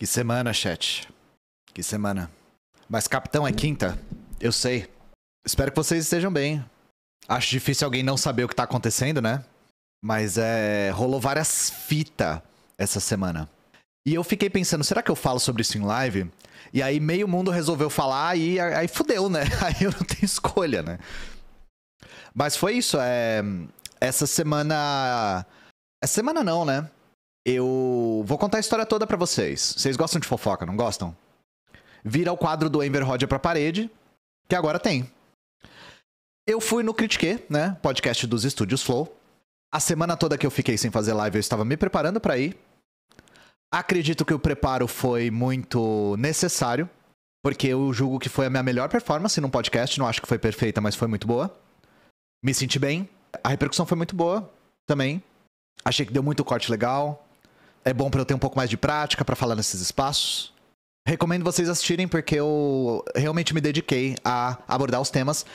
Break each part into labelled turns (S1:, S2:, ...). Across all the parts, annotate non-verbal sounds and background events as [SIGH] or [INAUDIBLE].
S1: Que semana, chat. Que semana. Mas capitão é quinta? Eu sei. Espero que vocês estejam bem. Acho difícil alguém não saber o que tá acontecendo, né? Mas é. rolou várias fitas essa semana. E eu fiquei pensando, será que eu falo sobre isso em live? E aí meio mundo resolveu falar e aí fudeu, né? [LAUGHS] Aí eu não tenho escolha, né? Mas foi isso, é. Essa semana. Essa semana não, né? Eu vou contar a história toda para vocês. Vocês gostam de fofoca, não gostam? Vira o quadro do Amber Roger pra parede, que agora tem. Eu fui no Critique, né? Podcast dos estúdios Flow. A semana toda que eu fiquei sem fazer live, eu estava me preparando para ir. Acredito que o preparo foi muito necessário, porque eu julgo que foi a minha melhor performance num podcast. Não acho que foi perfeita, mas foi muito boa. Me senti bem. A repercussão foi muito boa também. Achei que deu muito corte legal. É bom para eu ter um pouco mais de prática para falar nesses espaços. Recomendo vocês assistirem porque eu realmente me dediquei a abordar os temas,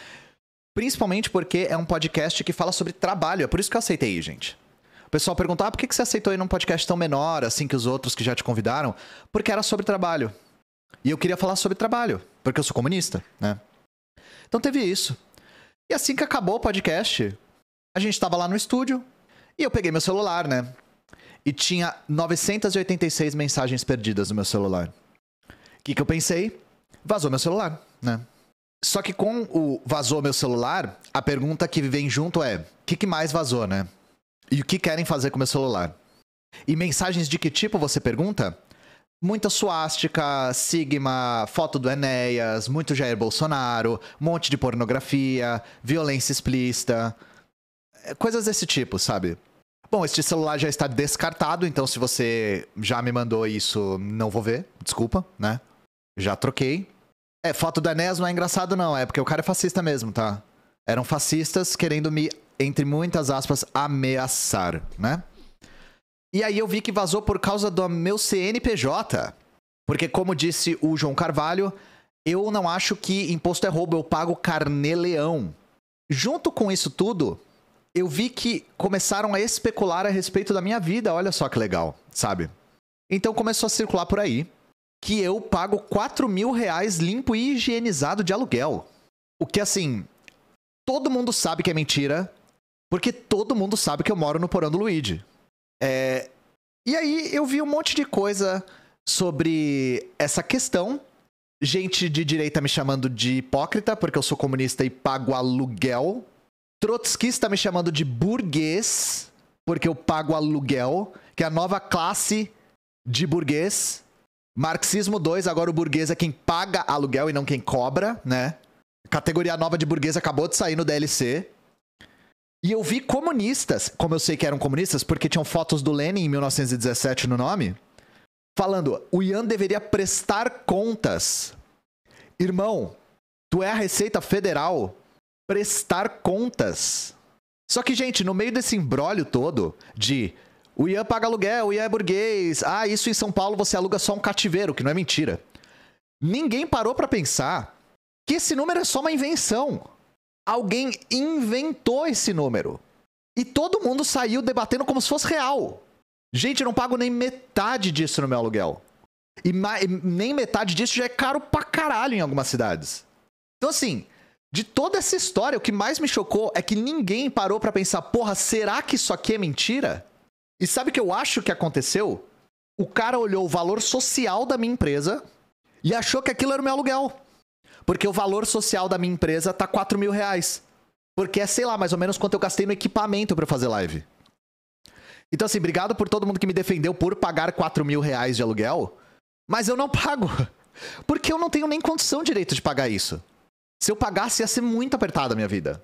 S1: principalmente porque é um podcast que fala sobre trabalho, é por isso que eu aceitei, gente. O pessoal perguntou: ah, por que você aceitou ir num podcast tão menor assim que os outros que já te convidaram? Porque era sobre trabalho. E eu queria falar sobre trabalho, porque eu sou comunista, né? Então teve isso. E assim que acabou o podcast, a gente estava lá no estúdio e eu peguei meu celular, né? e tinha 986 mensagens perdidas no meu celular. O que, que eu pensei? Vazou meu celular, né? Só que com o vazou meu celular, a pergunta que vem junto é: o que, que mais vazou, né? E o que querem fazer com meu celular? E mensagens de que tipo você pergunta? Muita suástica, Sigma, foto do Enéas, muito Jair Bolsonaro, monte de pornografia, violência explícita. Coisas desse tipo, sabe? Bom, este celular já está descartado, então se você já me mandou isso, não vou ver. Desculpa, né? Já troquei. É, foto da NES não é engraçado, não. É porque o cara é fascista mesmo, tá? Eram fascistas querendo me, entre muitas aspas, ameaçar, né? E aí eu vi que vazou por causa do meu CNPJ. Porque, como disse o João Carvalho, eu não acho que imposto é roubo, eu pago carneleão. Junto com isso tudo, eu vi que começaram a especular a respeito da minha vida. Olha só que legal, sabe? Então começou a circular por aí que eu pago 4 mil reais limpo e higienizado de aluguel. O que assim, todo mundo sabe que é mentira, porque todo mundo sabe que eu moro no porão do Luigi. É... E aí eu vi um monte de coisa sobre essa questão. Gente de direita me chamando de hipócrita, porque eu sou comunista e pago aluguel Trotskista me chamando de burguês, porque eu pago aluguel, que é a nova classe de burguês. Marxismo 2, agora o burguês é quem paga aluguel e não quem cobra, né? Categoria nova de burguês acabou de sair no DLC. E eu vi comunistas, como eu sei que eram comunistas, porque tinham fotos do Lenin em 1917 no nome, falando: o Ian deveria prestar contas. Irmão, tu é a Receita Federal, prestar contas. Só que, gente, no meio desse embrólio todo de o Ian paga aluguel, o Ian é burguês, ah, isso em São Paulo você aluga só um cativeiro, que não é mentira. Ninguém parou para pensar que esse número é só uma invenção. Alguém inventou esse número. E todo mundo saiu debatendo como se fosse real. Gente, eu não pago nem metade disso no meu aluguel. E nem metade disso já é caro pra caralho em algumas cidades. Então, assim, de toda essa história, o que mais me chocou é que ninguém parou para pensar, porra, será que isso aqui é mentira? E sabe o que eu acho que aconteceu? O cara olhou o valor social da minha empresa e achou que aquilo era o meu aluguel. Porque o valor social da minha empresa tá 4 mil reais. Porque é, sei lá, mais ou menos quanto eu gastei no equipamento para fazer live. Então, assim, obrigado por todo mundo que me defendeu por pagar 4 mil reais de aluguel, mas eu não [LAUGHS] pago. Porque eu não tenho nem condição direito de pagar isso. Se eu pagasse, ia ser muito apertada a minha vida.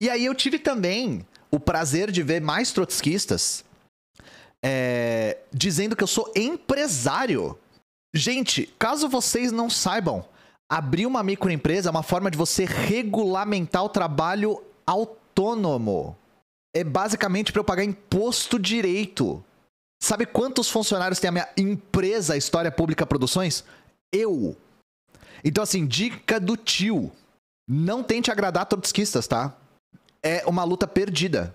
S1: E aí eu tive também o prazer de ver mais trotskistas é, dizendo que eu sou empresário. Gente, caso vocês não saibam, abrir uma microempresa é uma forma de você regulamentar o trabalho autônomo. É basicamente para eu pagar imposto direito. Sabe quantos funcionários tem a minha empresa História Pública Produções? Eu. Então, assim, dica do tio. Não tente agradar trotskistas, tá? É uma luta perdida.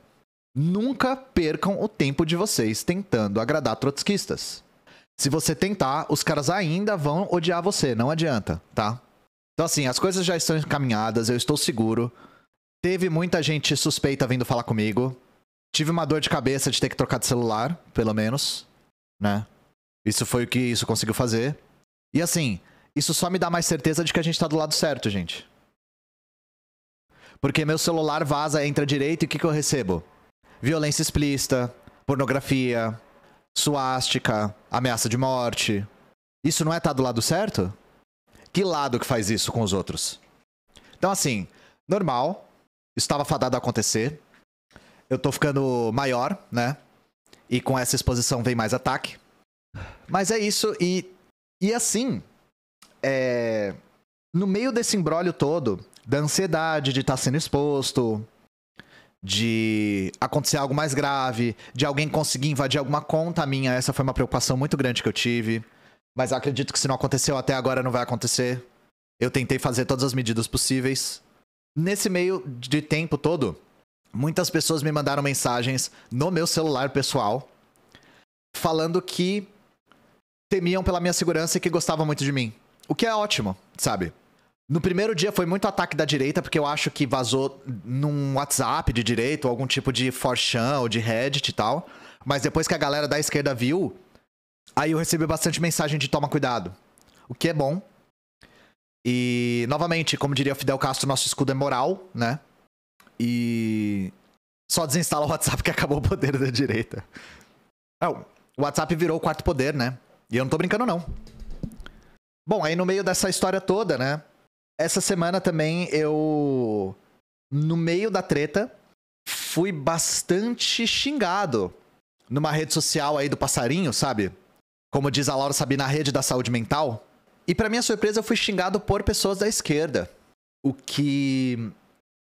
S1: Nunca percam o tempo de vocês tentando agradar trotskistas. Se você tentar, os caras ainda vão odiar você, não adianta, tá? Então, assim, as coisas já estão encaminhadas, eu estou seguro. Teve muita gente suspeita vindo falar comigo. Tive uma dor de cabeça de ter que trocar de celular, pelo menos, né? Isso foi o que isso conseguiu fazer. E assim, isso só me dá mais certeza de que a gente tá do lado certo, gente. Porque meu celular vaza, entra direito e o que, que eu recebo? Violência explícita, pornografia, suástica, ameaça de morte. Isso não é estar tá do lado certo? Que lado que faz isso com os outros? Então, assim, normal. Estava fadado a acontecer. Eu tô ficando maior, né? E com essa exposição vem mais ataque. Mas é isso. E, e assim, é, no meio desse embrólio todo, da ansiedade de estar tá sendo exposto, de acontecer algo mais grave, de alguém conseguir invadir alguma conta minha, essa foi uma preocupação muito grande que eu tive. Mas acredito que se não aconteceu até agora, não vai acontecer. Eu tentei fazer todas as medidas possíveis. Nesse meio de tempo todo, muitas pessoas me mandaram mensagens no meu celular pessoal falando que temiam pela minha segurança e que gostavam muito de mim. O que é ótimo, sabe? No primeiro dia foi muito ataque da direita, porque eu acho que vazou num WhatsApp de direito, algum tipo de forchan ou de Reddit e tal. Mas depois que a galera da esquerda viu, aí eu recebi bastante mensagem de toma cuidado. O que é bom. E, novamente, como diria o Fidel Castro, nosso escudo é moral, né? E. Só desinstala o WhatsApp [LAUGHS] que acabou o poder da direita. Não, é, o WhatsApp virou o quarto poder, né? E eu não tô brincando, não. Bom, aí no meio dessa história toda, né? Essa semana também eu, no meio da treta, fui bastante xingado numa rede social aí do passarinho, sabe? Como diz a Laura Sabina, na rede da saúde mental. E para minha surpresa, eu fui xingado por pessoas da esquerda. O que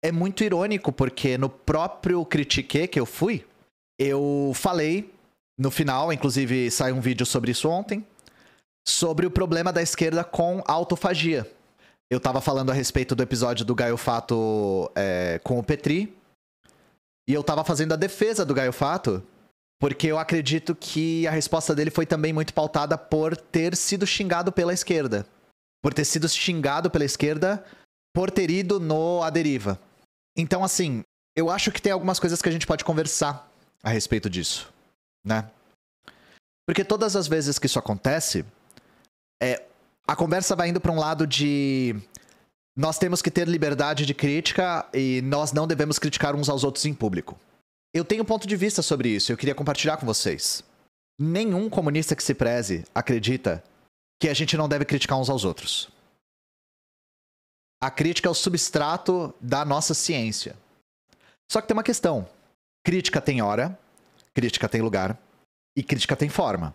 S1: é muito irônico, porque no próprio Critique que eu fui, eu falei no final, inclusive saiu um vídeo sobre isso ontem, sobre o problema da esquerda com autofagia. Eu tava falando a respeito do episódio do Gaio Fato é, com o Petri. E eu tava fazendo a defesa do Gaio Fato, porque eu acredito que a resposta dele foi também muito pautada por ter sido xingado pela esquerda. Por ter sido xingado pela esquerda por ter ido no A Deriva. Então, assim, eu acho que tem algumas coisas que a gente pode conversar a respeito disso, né? Porque todas as vezes que isso acontece, a conversa vai indo para um lado de nós temos que ter liberdade de crítica e nós não devemos criticar uns aos outros em público. Eu tenho um ponto de vista sobre isso, eu queria compartilhar com vocês. Nenhum comunista que se preze acredita que a gente não deve criticar uns aos outros. A crítica é o substrato da nossa ciência. Só que tem uma questão: crítica tem hora, crítica tem lugar e crítica tem forma.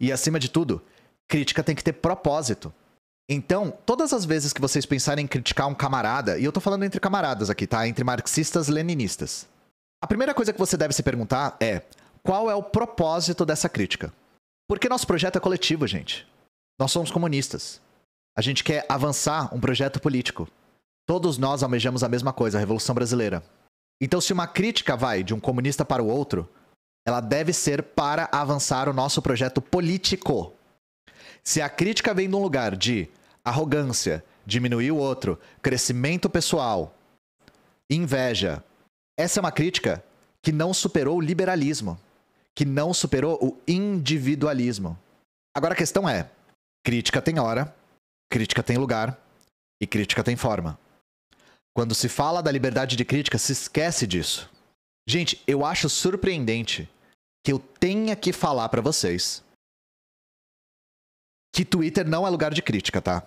S1: E acima de tudo, Crítica tem que ter propósito. Então, todas as vezes que vocês pensarem em criticar um camarada, e eu tô falando entre camaradas aqui, tá? Entre marxistas leninistas. A primeira coisa que você deve se perguntar é: qual é o propósito dessa crítica? Porque nosso projeto é coletivo, gente. Nós somos comunistas. A gente quer avançar um projeto político. Todos nós almejamos a mesma coisa, a Revolução Brasileira. Então, se uma crítica vai de um comunista para o outro, ela deve ser para avançar o nosso projeto político. Se a crítica vem de um lugar de arrogância, diminuir o outro, crescimento pessoal, inveja, essa é uma crítica que não superou o liberalismo, que não superou o individualismo. Agora a questão é: crítica tem hora, crítica tem lugar e crítica tem forma. Quando se fala da liberdade de crítica, se esquece disso. Gente, eu acho surpreendente que eu tenha que falar para vocês que Twitter não é lugar de crítica, tá?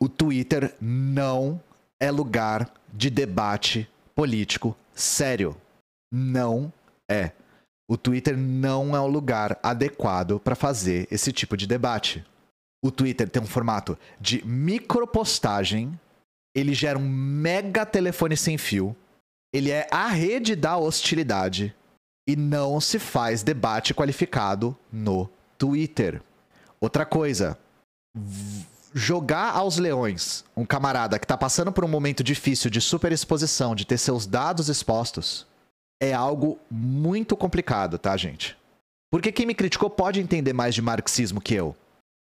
S1: O Twitter não é lugar de debate político sério. Não é. O Twitter não é o lugar adequado para fazer esse tipo de debate. O Twitter tem um formato de micropostagem, ele gera um mega telefone sem fio, ele é a rede da hostilidade e não se faz debate qualificado no Twitter. Outra coisa, jogar aos leões um camarada que tá passando por um momento difícil de superexposição, de ter seus dados expostos, é algo muito complicado, tá, gente? Porque quem me criticou pode entender mais de marxismo que eu.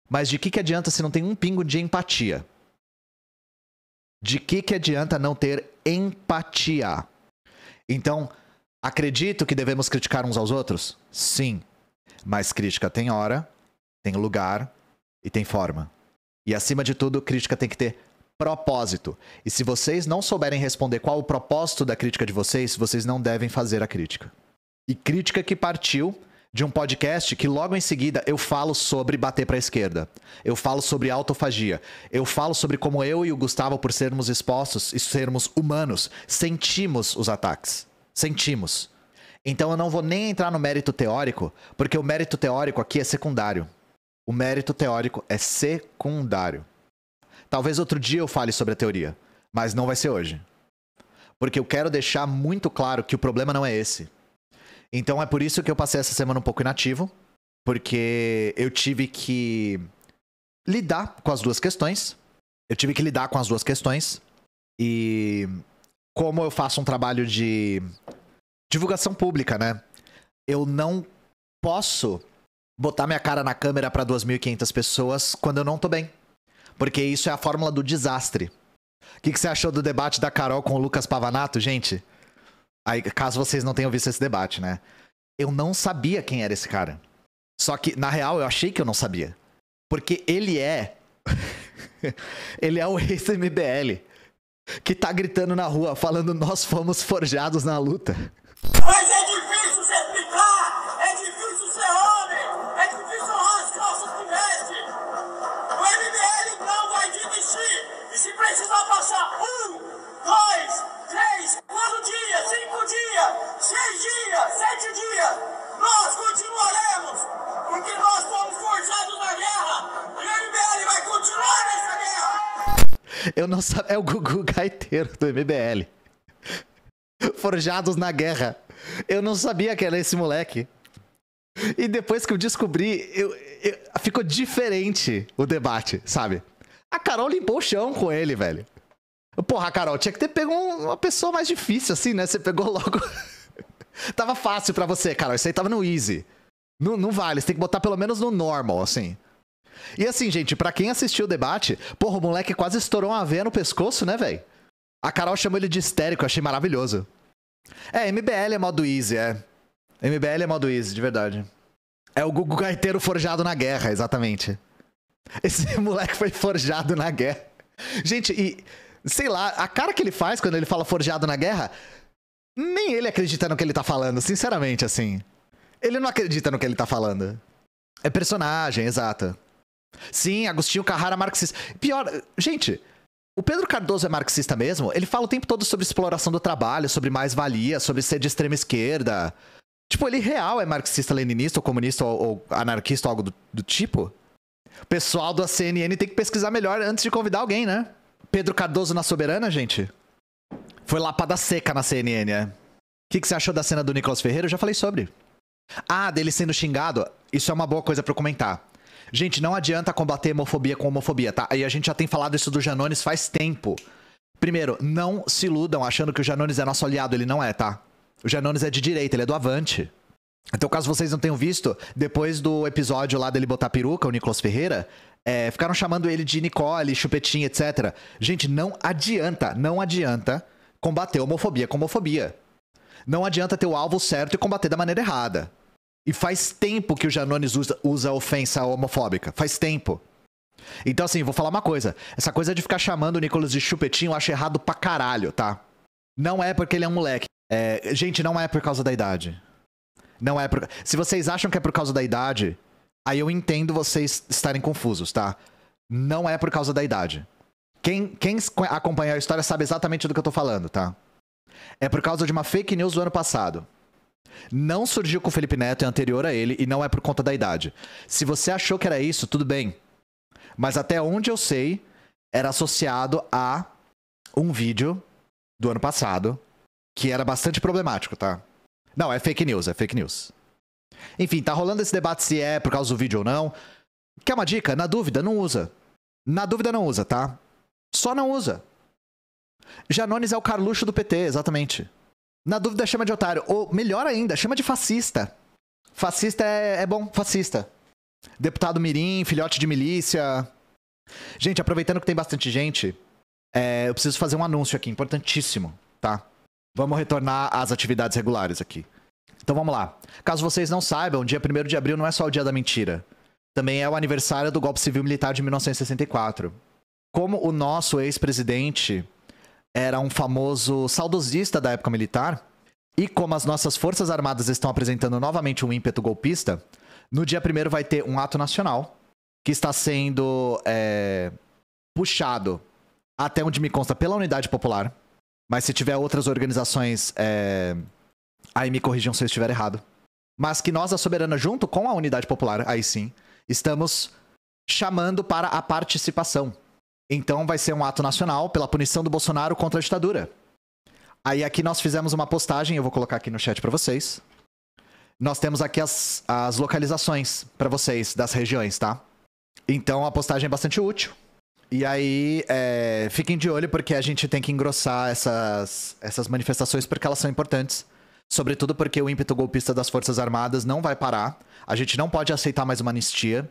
S1: Mas de que, que adianta se não tem um pingo de empatia? De que, que adianta não ter empatia? Então, acredito que devemos criticar uns aos outros? Sim. Mas crítica tem hora, tem lugar e tem forma. E acima de tudo, crítica tem que ter propósito. E se vocês não souberem responder qual o propósito da crítica de vocês, vocês não devem fazer a crítica. E crítica que partiu de um podcast que logo em seguida eu falo sobre bater para a esquerda. Eu falo sobre autofagia. Eu falo sobre como eu e o Gustavo, por sermos expostos e sermos humanos, sentimos os ataques. Sentimos. Então eu não vou nem entrar no mérito teórico, porque o mérito teórico aqui é secundário. O mérito teórico é secundário. Talvez outro dia eu fale sobre a teoria, mas não vai ser hoje. Porque eu quero deixar muito claro que o problema não é esse. Então é por isso que eu passei essa semana um pouco inativo, porque eu tive que lidar com as duas questões. Eu tive que lidar com as duas questões. E como eu faço um trabalho de divulgação pública, né? Eu não posso botar minha cara na câmera para 2.500 pessoas quando eu não tô bem. Porque isso é a fórmula do desastre. O que, que, você achou do debate da Carol com o Lucas Pavanato, gente? Aí, caso vocês não tenham visto esse debate, né? Eu não sabia quem era esse cara. Só que, na real, eu achei que eu não sabia. Porque ele é. [LAUGHS] ele é o ex-MBL. Que tá gritando na rua, falando nós fomos forjados na luta. Mas é de Eu não sabia. É o Gugu Gaiteiro do MBL. Forjados na guerra. Eu não sabia que era esse moleque. E depois que eu descobri, eu, eu, ficou diferente o debate, sabe? A Carol limpou o chão com ele, velho. Porra, Carol, tinha que ter pego uma pessoa mais difícil, assim, né? Você pegou logo. [LAUGHS] tava fácil para você, Carol. Isso aí tava no easy. Não, não vale, você tem que botar pelo menos no normal, assim. E assim, gente, para quem assistiu o debate, porra, o moleque quase estourou uma veia no pescoço, né, velho? A Carol chamou ele de histérico, achei maravilhoso. É, MBL é modo easy, é. MBL é modo easy, de verdade. É o Gugu Gaiteiro forjado na guerra, exatamente. Esse [LAUGHS] moleque foi forjado na guerra. Gente, e sei lá, a cara que ele faz quando ele fala forjado na guerra, nem ele acredita no que ele tá falando, sinceramente, assim. Ele não acredita no que ele tá falando. É personagem, exato. Sim, Agostinho Carrara marxista. Pior, gente, o Pedro Cardoso é marxista mesmo? Ele fala o tempo todo sobre exploração do trabalho, sobre mais-valia, sobre ser de extrema esquerda. Tipo, ele real é marxista, leninista, ou comunista, ou, ou anarquista, ou algo do, do tipo? O pessoal da CNN tem que pesquisar melhor antes de convidar alguém, né? Pedro Cardoso na Soberana, gente? Foi lapada seca na CNN, né? O que, que, você achou da cena do Nicolas Ferreira? Eu já falei sobre. Ah, dele sendo xingado. Isso é uma boa coisa para comentar. Gente, não adianta combater homofobia com homofobia, tá? E a gente já tem falado isso do Janones faz tempo. Primeiro, não se iludam achando que o Janones é nosso aliado. Ele não é, tá? O Janones é de direita, ele é do Avante. Então, caso vocês não tenham visto, depois do episódio lá dele botar peruca, o Nicolas Ferreira, é, ficaram chamando ele de Nicole, Chupetinha, etc. Gente, não adianta, não adianta combater homofobia com homofobia. Não adianta ter o alvo certo e combater da maneira errada. E faz tempo que o Janones usa, usa ofensa homofóbica. Faz tempo. Então, assim, vou falar uma coisa. Essa coisa de ficar chamando o Nicolas de chupetinho eu acho errado pra caralho, tá? Não é porque ele é um moleque. É, gente, não é por causa da idade. Não é por. Se vocês acham que é por causa da idade, aí eu entendo vocês estarem confusos, tá? Não é por causa da idade. Quem, quem a história sabe exatamente do que eu tô falando, tá? É por causa de uma fake news do ano passado. Não surgiu com o Felipe Neto, é anterior a ele e não é por conta da idade. Se você achou que era isso, tudo bem. Mas até onde eu sei, era associado a um vídeo do ano passado que era bastante problemático, tá? Não, é fake news, é fake news. Enfim, tá rolando esse debate se é por causa do vídeo ou não. Quer uma dica? Na dúvida, não usa. Na dúvida, não usa, tá? Só não usa. Janones é o Carluxo do PT, exatamente. Na dúvida, chama de otário. Ou melhor ainda, chama de fascista. Fascista é, é bom, fascista. Deputado Mirim, filhote de milícia. Gente, aproveitando que tem bastante gente, é, eu preciso fazer um anúncio aqui, importantíssimo, tá? Vamos retornar às atividades regulares aqui. Então vamos lá. Caso vocês não saibam, dia 1 de abril não é só o dia da mentira. Também é o aniversário do golpe civil militar de 1964. Como o nosso ex-presidente era um famoso saudosista da época militar, e como as nossas Forças Armadas estão apresentando novamente um ímpeto golpista, no dia primeiro vai ter um ato nacional que está sendo é, puxado até onde me consta pela Unidade Popular. Mas se tiver outras organizações, é, aí me corrijam se eu estiver errado. Mas que nós, a Soberana, junto com a Unidade Popular, aí sim, estamos chamando para a participação então vai ser um ato nacional pela punição do Bolsonaro contra a ditadura. Aí aqui nós fizemos uma postagem, eu vou colocar aqui no chat para vocês. Nós temos aqui as, as localizações para vocês das regiões, tá? Então a postagem é bastante útil. E aí, é, fiquem de olho porque a gente tem que engrossar essas, essas manifestações porque elas são importantes. Sobretudo porque o ímpeto golpista das Forças Armadas não vai parar. A gente não pode aceitar mais uma anistia.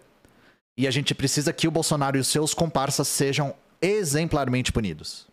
S1: E a gente precisa que o Bolsonaro e os seus comparsas sejam exemplarmente punidos.